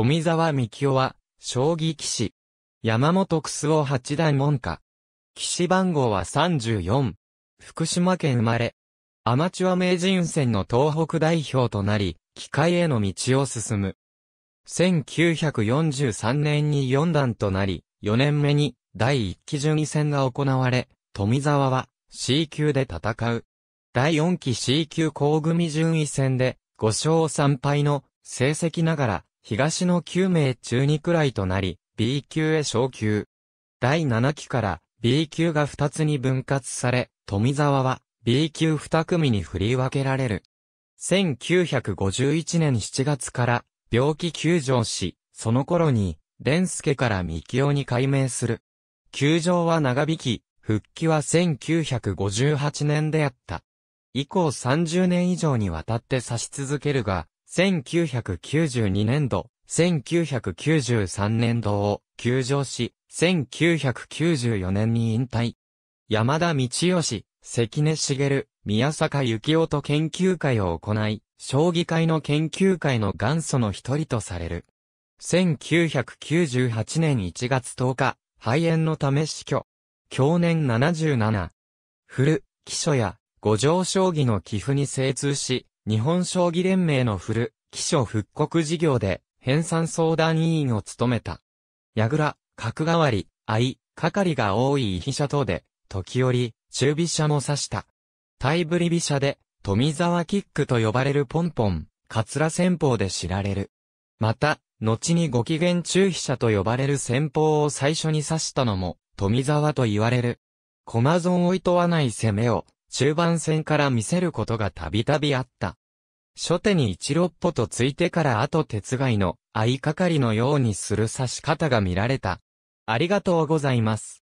富沢美夫は、将棋棋士。山本楠を八段門下。棋士番号は34。福島県生まれ。アマチュア名人戦の東北代表となり、機械への道を進む。1943年に四段となり、4年目に第1期順位戦が行われ、富沢は C 級で戦う。第4期 C 級高組順位戦で5勝3敗の成績ながら東の9名中2くらいとなり、B 級へ昇級。第7期から B 級が2つに分割され、富沢は B 級2組に振り分けられる。1951年7月から病気休場し、その頃に、蓮介から三清に改名する。休場は長引き、復帰は1958年であった。以降30年以上にわたって差し続けるが、1992年度、1993年度を休場し、1994年に引退。山田道義、関根茂、宮坂幸夫と研究会を行い、将棋界の研究会の元祖の一人とされる。1998年1月10日、肺炎のため死去。去年77。古、記書や、五条将棋の寄付に精通し、日本将棋連盟の古、起礎復刻事業で、編纂相談委員を務めた。矢倉、角代わり、相、係が多い医飛車等で、時折、中飛車も指した。タイブリ飛車で、富沢キックと呼ばれるポンポン、カツラ戦法で知られる。また、後にご機嫌中飛車と呼ばれる戦法を最初に指したのも、富沢と言われる。駒損を厭わない攻めを、中盤戦から見せることがたびたびあった。初手に一六歩とついてから後手つがいの相掛かりのようにする指し方が見られた。ありがとうございます。